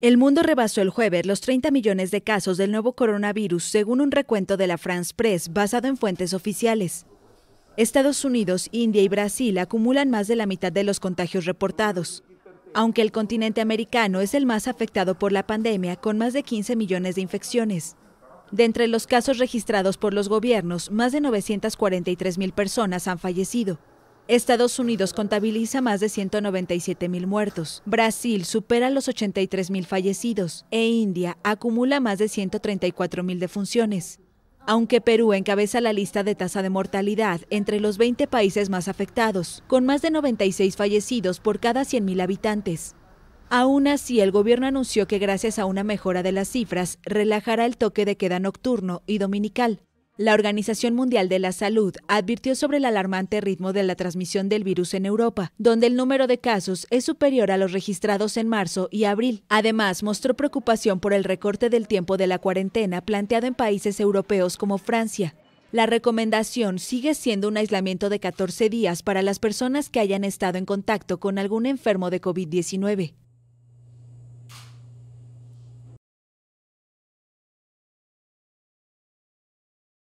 El mundo rebasó el jueves los 30 millones de casos del nuevo coronavirus, según un recuento de la France Press basado en fuentes oficiales. Estados Unidos, India y Brasil acumulan más de la mitad de los contagios reportados, aunque el continente americano es el más afectado por la pandemia, con más de 15 millones de infecciones. De entre los casos registrados por los gobiernos, más de 943 mil personas han fallecido. Estados Unidos contabiliza más de 197.000 mil muertos, Brasil supera los 83.000 mil fallecidos e India acumula más de 134.000 defunciones. Aunque Perú encabeza la lista de tasa de mortalidad entre los 20 países más afectados, con más de 96 fallecidos por cada 100.000 habitantes. Aún así, el gobierno anunció que gracias a una mejora de las cifras, relajará el toque de queda nocturno y dominical, la Organización Mundial de la Salud advirtió sobre el alarmante ritmo de la transmisión del virus en Europa, donde el número de casos es superior a los registrados en marzo y abril. Además, mostró preocupación por el recorte del tiempo de la cuarentena planteado en países europeos como Francia. La recomendación sigue siendo un aislamiento de 14 días para las personas que hayan estado en contacto con algún enfermo de COVID-19.